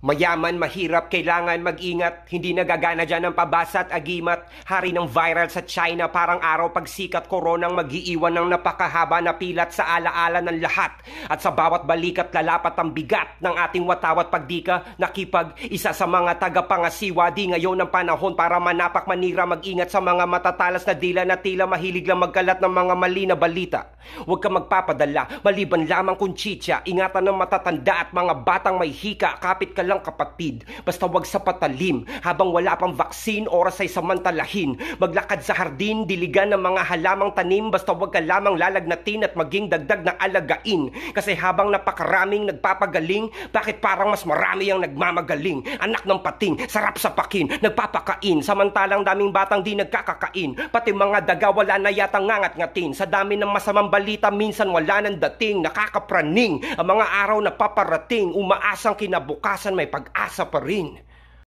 Mayaman, mahirap, kailangan mag-ingat Hindi nagagana dyan ang pabasa at agimat Hari ng viral sa China Parang araw pagsikat koronang mag-iiwan ng napakahaba na pilat sa alaala ng lahat At sa bawat balikat lalapat ang bigat Ng ating watawat pagdika Nakipag isa sa mga tagapangasiwa Di ngayon ang panahon para manapak manira Mag-ingat sa mga matatalas na dila na tila Mahilig lang magkalat ng mga mali na balita Huwag ka magpapadala Maliban lamang kung chicha Ingatan ng matatanda at mga batang may hika Kapit ka lang kapatid. Basta wag sa patalim, habang wala pang vaccine oras ay samantalahin. Maglakad sa hardin, diligan ng mga halamang tanim, basta wag ka lamang lalagnatin at maging dagdag na alagain. Kasi habang napakaraming nagpapagaling, bakit parang mas marami ang nagmamagaling? Anak ng pating, sarap sa pakin, nagpapakain, samantalang daming batang di nagkakakain. Pati mga daga wala na yata ngangat-ngatin. Sa dami ng masamang balita, minsan wala nang dating, nakakapraning. Ang mga araw na paparating, umaasang kinabukasan may pag-asa pa rin